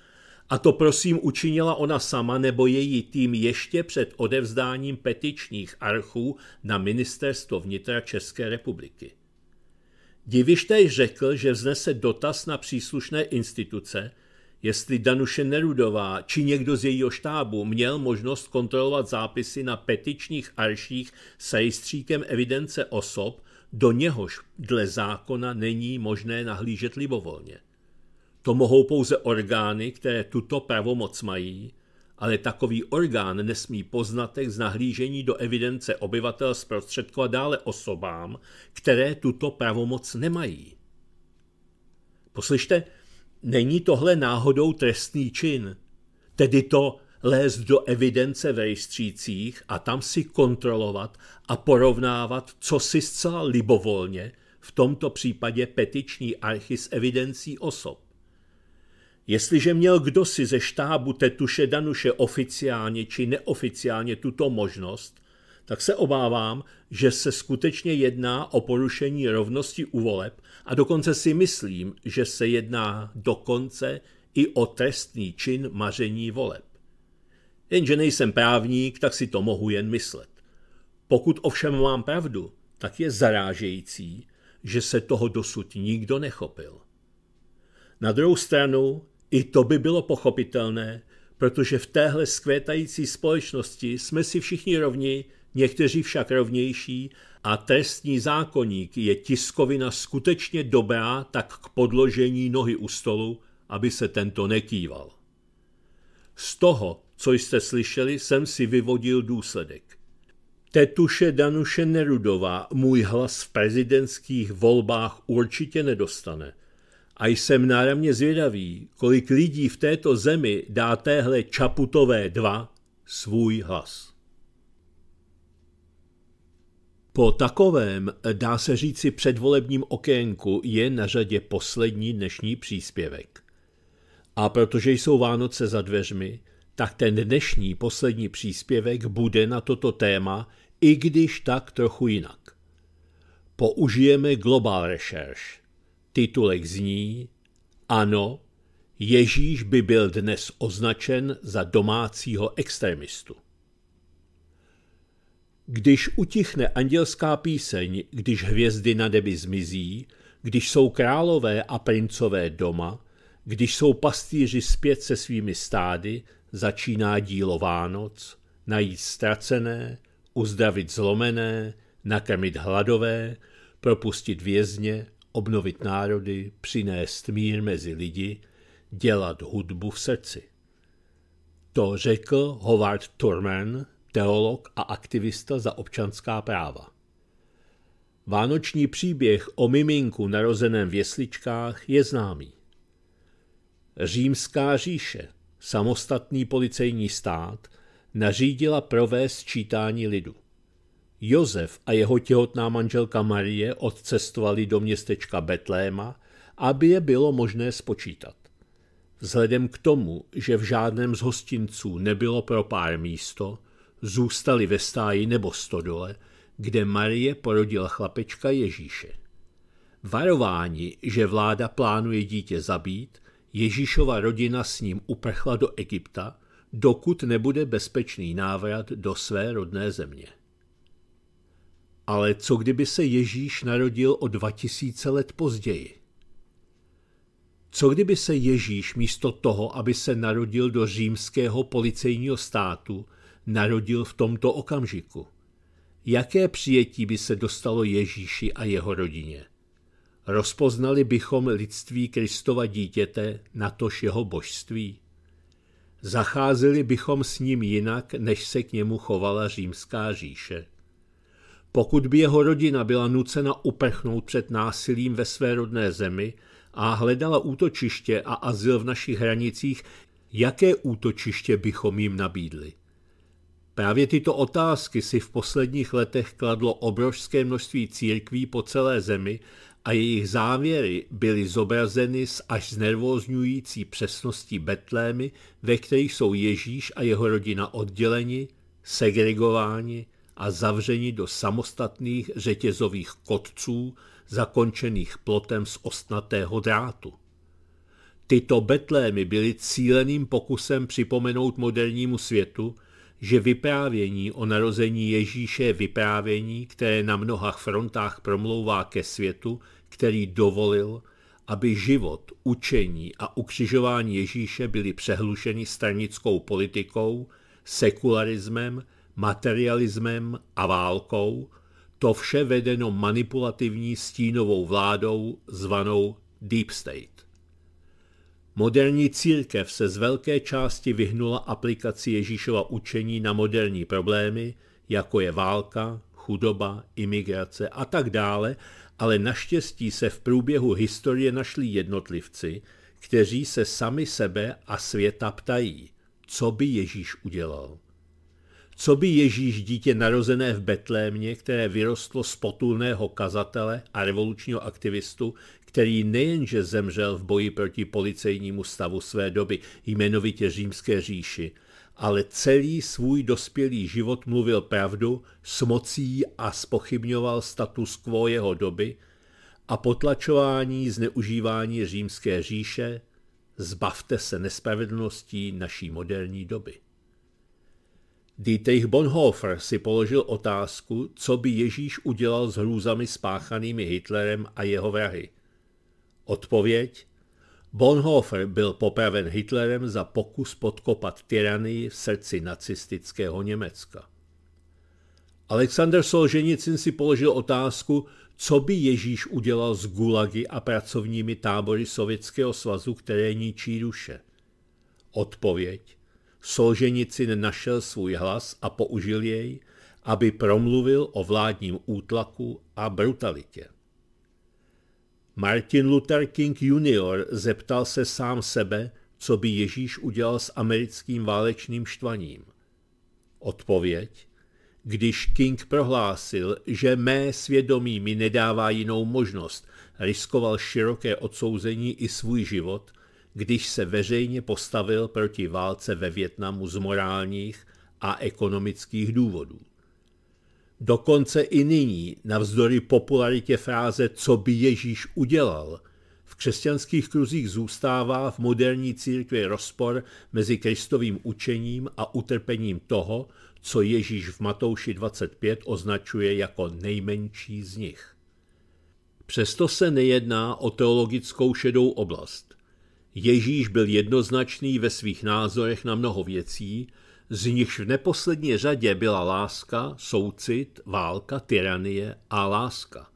A to prosím učinila ona sama nebo její tým ještě před odevzdáním petičních archů na ministerstvo vnitra České republiky. Divištej řekl, že vznese dotaz na příslušné instituce, jestli Danuše Nerudová či někdo z jejího štábu měl možnost kontrolovat zápisy na petičních arších se jistříkem evidence osob, do něhož dle zákona není možné nahlížet libovolně. To mohou pouze orgány, které tuto pravomoc mají ale takový orgán nesmí poznatek z nahlížení do evidence obyvatel zprostředkovat dále osobám, které tuto pravomoc nemají. Poslyšte, není tohle náhodou trestný čin, tedy to lézt do evidence v rejstřících a tam si kontrolovat a porovnávat, co si zcela libovolně, v tomto případě petiční archy s evidencí osob. Jestliže měl kdosi ze štábu Tetuše Danuše oficiálně či neoficiálně tuto možnost, tak se obávám, že se skutečně jedná o porušení rovnosti u voleb a dokonce si myslím, že se jedná dokonce i o trestný čin maření voleb. Jenže nejsem právník, tak si to mohu jen myslet. Pokud ovšem mám pravdu, tak je zarážející, že se toho dosud nikdo nechopil. Na druhou stranu i to by bylo pochopitelné, protože v téhle skvětající společnosti jsme si všichni rovni, někteří však rovnější a trestní zákoník je tiskovina skutečně dobrá tak k podložení nohy u stolu, aby se tento nekýval. Z toho, co jste slyšeli, jsem si vyvodil důsledek. Tetuše Danuše Nerudová můj hlas v prezidentských volbách určitě nedostane – a jsem náramně zvědavý, kolik lidí v této zemi dá téhle Čaputové dva svůj hlas. Po takovém, dá se říci předvolebním okénku, je na řadě poslední dnešní příspěvek. A protože jsou Vánoce za dveřmi, tak ten dnešní poslední příspěvek bude na toto téma, i když tak trochu jinak. Použijeme Global Research, Titulek zní Ano, Ježíš by byl dnes označen za domácího extremistu. Když utichne andělská píseň, když hvězdy na nebi zmizí, když jsou králové a princové doma, když jsou pastýři zpět se svými stády, začíná dílo Vánoc, najít ztracené, uzdravit zlomené, nakrmit hladové, propustit vězně, obnovit národy, přinést mír mezi lidi, dělat hudbu v srdci. To řekl Howard Turman, teolog a aktivista za občanská práva. Vánoční příběh o miminku narozeném v jesličkách je známý. Římská říše, samostatný policejní stát, nařídila provést čítání lidu. Jozef a jeho těhotná manželka Marie odcestovali do městečka Betléma, aby je bylo možné spočítat. Vzhledem k tomu, že v žádném z hostinců nebylo pro pár místo, zůstali ve stáji nebo stodole, kde Marie porodila chlapečka Ježíše. Varování, že vláda plánuje dítě zabít, Ježíšova rodina s ním uprchla do Egypta, dokud nebude bezpečný návrat do své rodné země. Ale co kdyby se Ježíš narodil o 2000 let později? Co kdyby se Ježíš místo toho, aby se narodil do římského policejního státu, narodil v tomto okamžiku? Jaké přijetí by se dostalo Ježíši a jeho rodině? Rozpoznali bychom lidství Kristova dítěte, natož jeho božství? Zacházeli bychom s ním jinak, než se k němu chovala římská říše? Pokud by jeho rodina byla nucena uprchnout před násilím ve své rodné zemi a hledala útočiště a azyl v našich hranicích, jaké útočiště bychom jim nabídli? Právě tyto otázky si v posledních letech kladlo obrovské množství církví po celé zemi a jejich závěry byly zobrazeny s až znervozňující přesností betlémy, ve kterých jsou Ježíš a jeho rodina odděleni, segregováni, a zavřeni do samostatných řetězových kotců zakončených plotem z ostnatého drátu. Tyto betlémy byly cíleným pokusem připomenout modernímu světu, že vyprávění o narození Ježíše je vyprávění, které na mnoha frontách promlouvá ke světu, který dovolil, aby život, učení a ukřižování Ježíše byly přehlušeny stranickou politikou, sekularismem materialismem a válkou, to vše vedeno manipulativní stínovou vládou zvanou Deep State. Moderní církev se z velké části vyhnula aplikaci Ježíšova učení na moderní problémy, jako je válka, chudoba, imigrace a tak dále, ale naštěstí se v průběhu historie našli jednotlivci, kteří se sami sebe a světa ptají, co by Ježíš udělal. Co by Ježíš dítě narozené v Betlémě, které vyrostlo z potulného kazatele a revolučního aktivistu, který nejenže zemřel v boji proti policejnímu stavu své doby, jmenovitě římské říši, ale celý svůj dospělý život mluvil pravdu, smocí a spochybňoval status quo jeho doby a potlačování zneužívání římské říše, zbavte se nespravedlností naší moderní doby. Dietrich Bonhoeffer si položil otázku, co by Ježíš udělal s hrůzami spáchanými Hitlerem a jeho vrahy. Odpověď? Bonhoeffer byl popraven Hitlerem za pokus podkopat tyranii v srdci nacistického Německa. Alexander Solženicin si položil otázku, co by Ježíš udělal s gulagy a pracovními tábory Sovětského svazu, které ničí duše. Odpověď. Solženicin našel svůj hlas a použil jej, aby promluvil o vládním útlaku a brutalitě. Martin Luther King Jr. zeptal se sám sebe, co by Ježíš udělal s americkým válečným štvaním. Odpověď? Když King prohlásil, že mé svědomí mi nedává jinou možnost, riskoval široké odsouzení i svůj život, když se veřejně postavil proti válce ve Větnamu z morálních a ekonomických důvodů. Dokonce i nyní, navzdory popularitě fráze co by Ježíš udělal, v křesťanských kruzích zůstává v moderní církvi rozpor mezi kristovým učením a utrpením toho, co Ježíš v Matouši 25 označuje jako nejmenší z nich. Přesto se nejedná o teologickou šedou oblast. Ježíš byl jednoznačný ve svých názorech na mnoho věcí, z nichž v neposlední řadě byla láska, soucit, válka, tyranie a láska.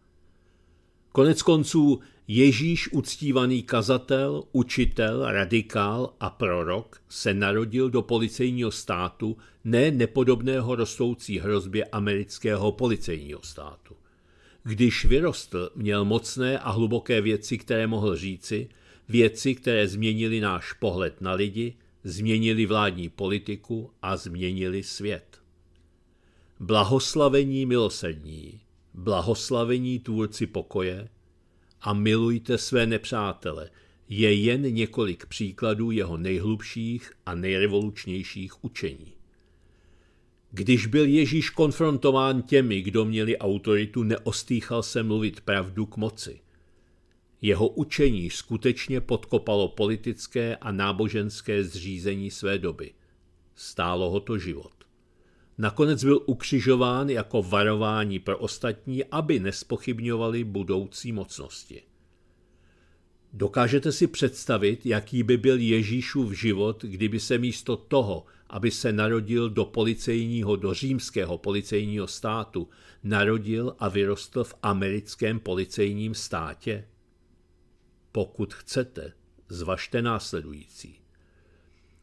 Konec konců Ježíš uctívaný kazatel, učitel, radikál a prorok se narodil do policejního státu ne nepodobného rostoucí hrozbě amerického policejního státu. Když vyrostl, měl mocné a hluboké věci, které mohl říci – věci, které změnily náš pohled na lidi, změnili vládní politiku a změnili svět. Blahoslavení milosrdní, blahoslavení tvůrci pokoje a milujte své nepřátele je jen několik příkladů jeho nejhlubších a nejrevolučnějších učení. Když byl Ježíš konfrontován těmi, kdo měli autoritu, neostýchal se mluvit pravdu k moci – jeho učení skutečně podkopalo politické a náboženské zřízení své doby. Stálo ho to život. Nakonec byl ukřižován jako varování pro ostatní, aby nespochybňovali budoucí mocnosti. Dokážete si představit, jaký by byl Ježíšův život, kdyby se místo toho, aby se narodil do policejního, do římského policejního státu, narodil a vyrostl v americkém policejním státě? Pokud chcete, zvažte následující.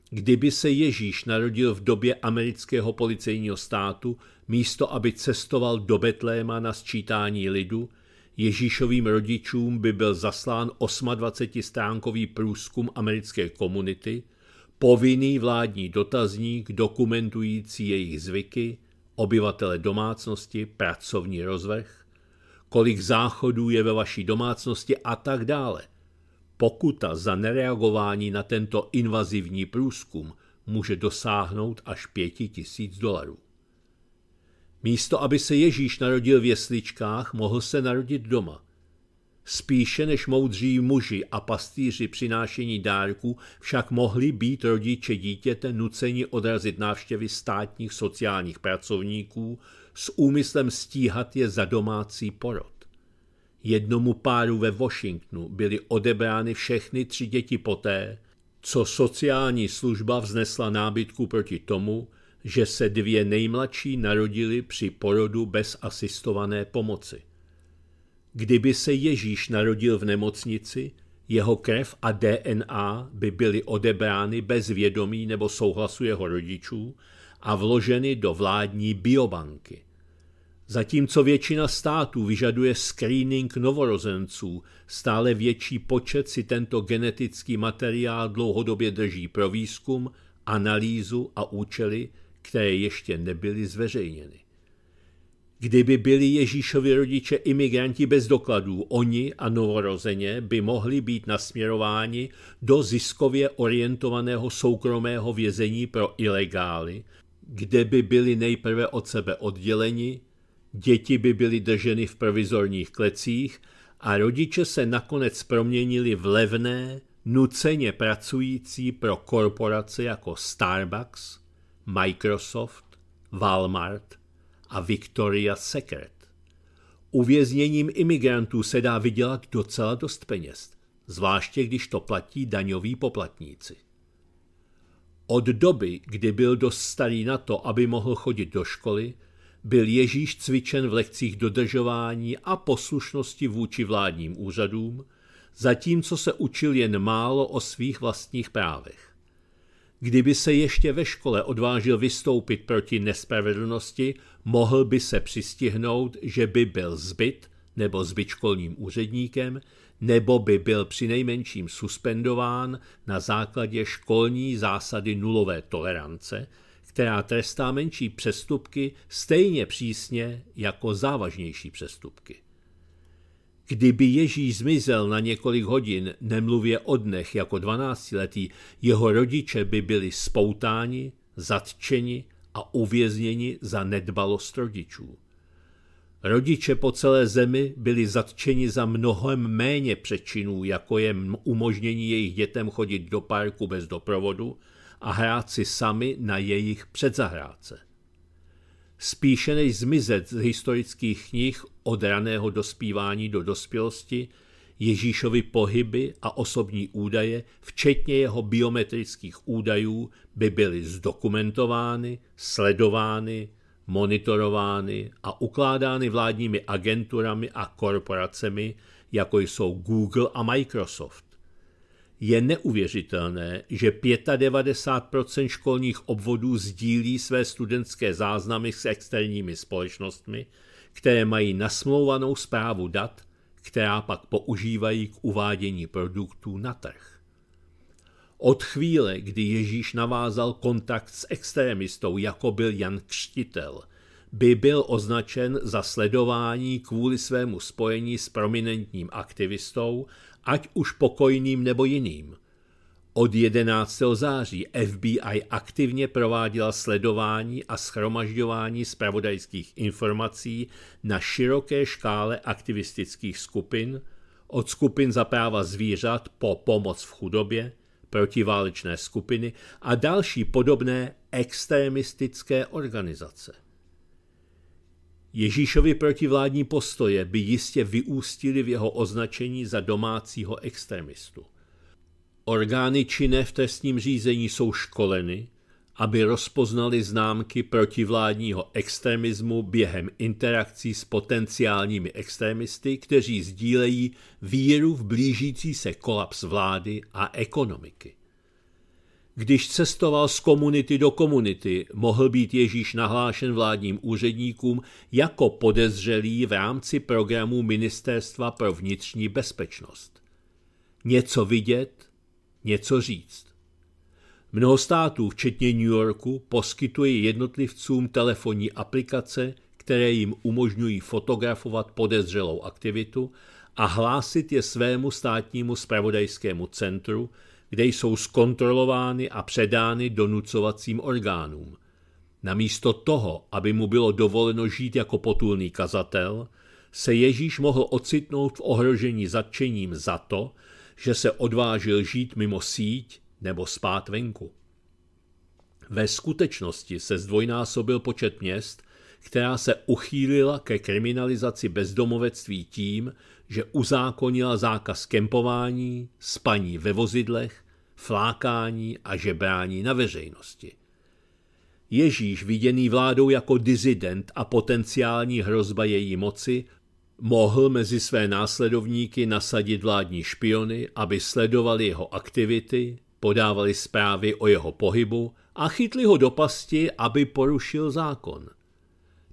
Kdyby se Ježíš narodil v době amerického policejního státu, místo aby cestoval do Betléma na sčítání lidu, Ježíšovým rodičům by byl zaslán 28-stránkový průzkum americké komunity, povinný vládní dotazník dokumentující jejich zvyky, obyvatele domácnosti, pracovní rozvrh, kolik záchodů je ve vaší domácnosti a tak dále – Pokuta za nereagování na tento invazivní průzkum může dosáhnout až pěti tisíc dolarů. Místo, aby se Ježíš narodil v jesličkách, mohl se narodit doma. Spíše než moudří muži a pastýři přinášení dárků však mohli být rodiče dítěte nuceni odrazit návštěvy státních sociálních pracovníků s úmyslem stíhat je za domácí porod. Jednomu páru ve Washingtonu byly odebrány všechny tři děti poté, co sociální služba vznesla nábytku proti tomu, že se dvě nejmladší narodily při porodu bez asistované pomoci. Kdyby se Ježíš narodil v nemocnici, jeho krev a DNA by byly odebrány bez vědomí nebo souhlasu jeho rodičů a vloženy do vládní biobanky. Zatímco většina států vyžaduje screening novorozenců, stále větší počet si tento genetický materiál dlouhodobě drží pro výzkum, analýzu a účely, které ještě nebyly zveřejněny. Kdyby byli Ježíšovi rodiče imigranti bez dokladů, oni a novorozeně by mohli být nasměrováni do ziskově orientovaného soukromého vězení pro ilegály, kde by byli nejprve od sebe odděleni, Děti by byly drženy v provizorních klecích a rodiče se nakonec proměnili v levné, nuceně pracující pro korporace jako Starbucks, Microsoft, Walmart a Victoria's Secret. Uvězněním imigrantů se dá vydělat docela dost peněz, zvláště když to platí daňoví poplatníci. Od doby, kdy byl dost starý na to, aby mohl chodit do školy, byl Ježíš cvičen v lekcích dodržování a poslušnosti vůči vládním úřadům, zatímco se učil jen málo o svých vlastních právech. Kdyby se ještě ve škole odvážil vystoupit proti nespravedlnosti, mohl by se přistihnout, že by byl zbyt nebo zbyčkolním úředníkem, nebo by byl přinejmenším suspendován na základě školní zásady nulové tolerance – která trestá menší přestupky stejně přísně jako závažnější přestupky. Kdyby Ježíš zmizel na několik hodin, nemluvě o dnech jako dvanáctiletý, jeho rodiče by byli spoutáni, zatčeni a uvězněni za nedbalost rodičů. Rodiče po celé zemi byli zatčeni za mnohem méně přečinů, jako je umožnění jejich dětem chodit do parku bez doprovodu, a hrát si sami na jejich předzahrádce. Spíše než zmizet z historických knih od raného dospívání do dospělosti, Ježíšovi pohyby a osobní údaje, včetně jeho biometrických údajů, by byly zdokumentovány, sledovány, monitorovány a ukládány vládními agenturami a korporacemi, jako jsou Google a Microsoft. Je neuvěřitelné, že 95% školních obvodů sdílí své studentské záznamy s externími společnostmi, které mají nasmlouvanou zprávu dat, která pak používají k uvádění produktů na trh. Od chvíle, kdy Ježíš navázal kontakt s extremistou, jako byl Jan Křtitel, by byl označen za sledování kvůli svému spojení s prominentním aktivistou ať už pokojným nebo jiným. Od 11. září FBI aktivně prováděla sledování a schromažďování zpravodajských informací na široké škále aktivistických skupin, od skupin za práva zvířat po pomoc v chudobě, protiválečné skupiny a další podobné extremistické organizace. Ježíšovi protivládní postoje by jistě vyústily v jeho označení za domácího extremistu. Orgány činné v trestním řízení jsou školeny, aby rozpoznali známky protivládního extremismu během interakcí s potenciálními extremisty, kteří sdílejí víru v blížící se kolaps vlády a ekonomiky. Když cestoval z komunity do komunity, mohl být Ježíš nahlášen vládním úředníkům jako podezřelý v rámci programu Ministerstva pro vnitřní bezpečnost. Něco vidět, něco říct. Mnoho států, včetně New Yorku, poskytuje jednotlivcům telefonní aplikace, které jim umožňují fotografovat podezřelou aktivitu a hlásit je svému státnímu spravodajskému centru, kde jsou zkontrolovány a předány donucovacím orgánům. Namísto toho, aby mu bylo dovoleno žít jako potulný kazatel, se Ježíš mohl ocitnout v ohrožení zatčením za to, že se odvážil žít mimo síť nebo spát venku. Ve skutečnosti se zdvojnásobil počet měst, která se uchýlila ke kriminalizaci bezdomovectví tím, že uzákonila zákaz kempování, spaní ve vozidlech, flákání a žebrání na veřejnosti. Ježíš, viděný vládou jako dizident a potenciální hrozba její moci, mohl mezi své následovníky nasadit vládní špiony, aby sledovali jeho aktivity, podávali zprávy o jeho pohybu a chytli ho do pasti, aby porušil zákon.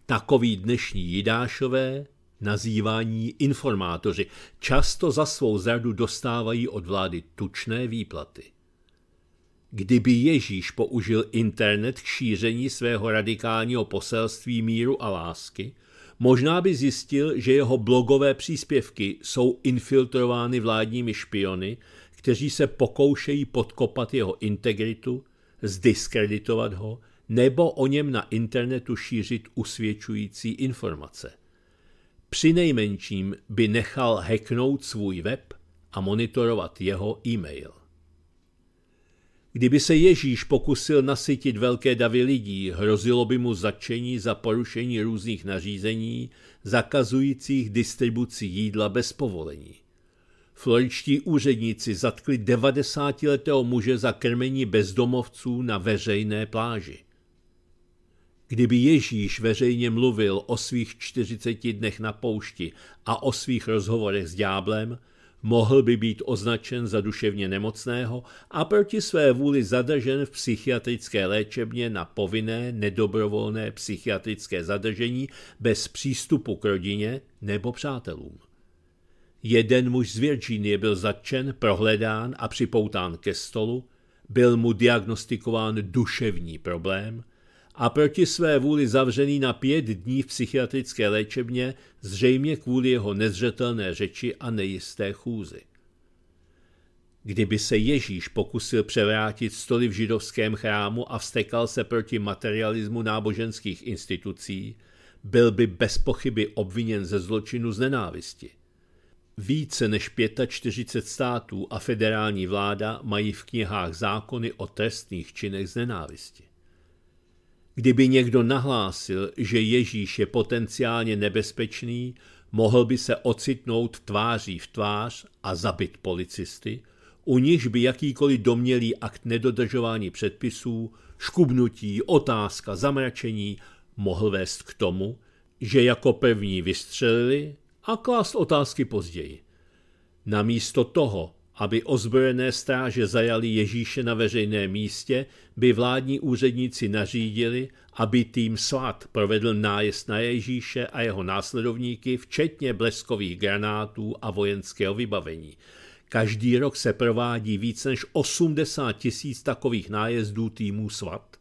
Takový dnešní jidášové nazývání informátoři, často za svou zradu dostávají od vlády tučné výplaty. Kdyby Ježíš použil internet k šíření svého radikálního poselství míru a lásky, možná by zjistil, že jeho blogové příspěvky jsou infiltrovány vládními špiony, kteří se pokoušejí podkopat jeho integritu, zdiskreditovat ho nebo o něm na internetu šířit usvědčující informace – přinejmenším by nechal hacknout svůj web a monitorovat jeho e-mail. Kdyby se Ježíš pokusil nasytit velké davy lidí, hrozilo by mu začení za porušení různých nařízení zakazujících distribuci jídla bez povolení. Floričtí úředníci zatkli 90-letého muže za krmení bezdomovců na veřejné pláži. Kdyby Ježíš veřejně mluvil o svých 40 dnech na poušti a o svých rozhovorech s dňáblem, mohl by být označen za duševně nemocného a proti své vůli zadržen v psychiatrické léčebně na povinné nedobrovolné psychiatrické zadržení bez přístupu k rodině nebo přátelům. Jeden muž z Virginie byl zatčen, prohledán a připoután ke stolu, byl mu diagnostikován duševní problém – a proti své vůli zavřený na pět dní v psychiatrické léčebně, zřejmě kvůli jeho nezřetelné řeči a nejisté chůzi. Kdyby se Ježíš pokusil převrátit stoly v židovském chrámu a vstekal se proti materialismu náboženských institucí, byl by bez pochyby obviněn ze zločinu z nenávisti. Více než 45 států a federální vláda mají v knihách zákony o trestných činech z nenávisti. Kdyby někdo nahlásil, že Ježíš je potenciálně nebezpečný, mohl by se ocitnout tváří v tvář a zabit policisty, u nich by jakýkoliv domělý akt nedodržování předpisů, škubnutí, otázka, zamračení mohl vést k tomu, že jako pevní vystřelili a klást otázky později. Namísto toho aby ozbrojené stráže zajali Ježíše na veřejné místě, by vládní úředníci nařídili, aby tým svat provedl nájezd na Ježíše a jeho následovníky, včetně bleskových granátů a vojenského vybavení. Každý rok se provádí více než 80 tisíc takových nájezdů týmů Svat.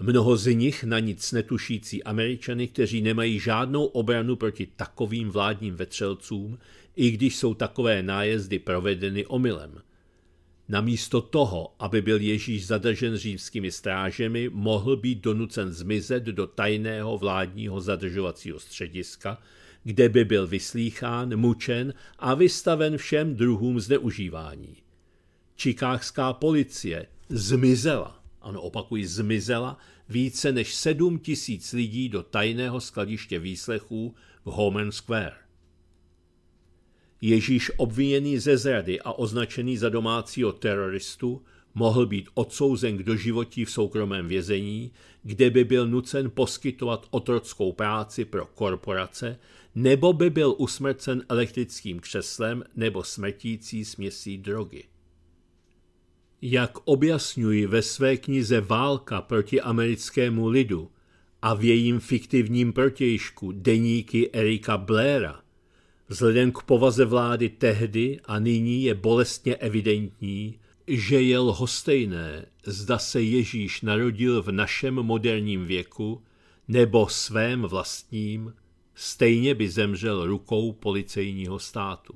Mnoho z nich na nic netušící Američany, kteří nemají žádnou obranu proti takovým vládním vetřelcům, i když jsou takové nájezdy provedeny omylem. Namísto toho, aby byl Ježíš zadržen římskými strážemi, mohl být donucen zmizet do tajného vládního zadržovacího střediska, kde by byl vyslýchán, mučen a vystaven všem druhům zneužívání. Čikáchská policie zmizela, ano opakuji zmizela, více než sedm tisíc lidí do tajného skladiště výslechů v Homan Square. Ježíš obviněný ze zrady a označený za domácího teroristu mohl být odsouzen k doživotí v soukromém vězení, kde by byl nucen poskytovat otrockou práci pro korporace, nebo by byl usmrcen elektrickým křeslem nebo smrtící směsí drogy. Jak objasňuji ve své knize Válka proti americkému lidu a v jejím fiktivním protějšku deníky Erika Blaira, Vzhledem k povaze vlády tehdy a nyní je bolestně evidentní, že je lhostejné, zda se Ježíš narodil v našem moderním věku nebo svém vlastním, stejně by zemřel rukou policejního státu.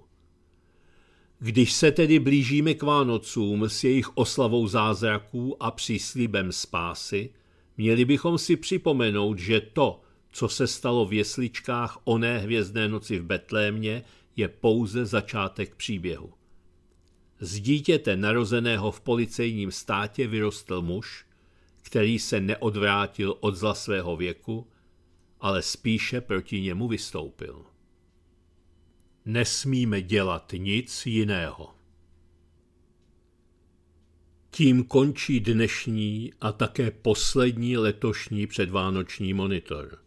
Když se tedy blížíme k Vánocům s jejich oslavou zázraků a příslibem spásy, měli bychom si připomenout, že to, co se stalo v jesličkách oné hvězdné noci v Betlémě, je pouze začátek příběhu. Z dítěte narozeného v policejním státě vyrostl muž, který se neodvrátil od zla svého věku, ale spíše proti němu vystoupil. Nesmíme dělat nic jiného. Tím končí dnešní a také poslední letošní předvánoční monitor.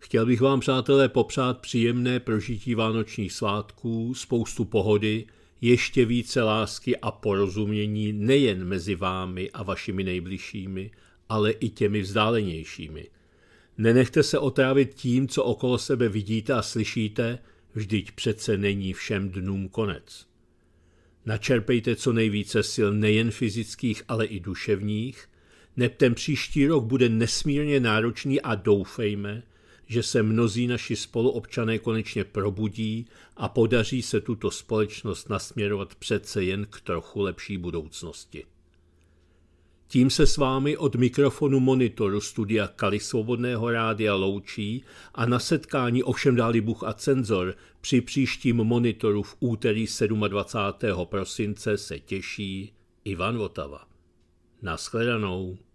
Chtěl bych vám, přátelé, popřát příjemné prožití vánočních svátků, spoustu pohody, ještě více lásky a porozumění nejen mezi vámi a vašimi nejbližšími, ale i těmi vzdálenějšími. Nenechte se otrávit tím, co okolo sebe vidíte a slyšíte, vždyť přece není všem dnům konec. Načerpejte co nejvíce sil nejen fyzických, ale i duševních, neb ten příští rok bude nesmírně náročný a doufejme, že se mnozí naši spoluobčané konečně probudí a podaří se tuto společnost nasměrovat přece jen k trochu lepší budoucnosti. Tím se s vámi od mikrofonu monitoru studia Kali Svobodného rádia loučí a na setkání ovšem dáli Bůh a cenzor při příštím monitoru v úterý 27. prosince se těší Ivan Votava. Naschledanou.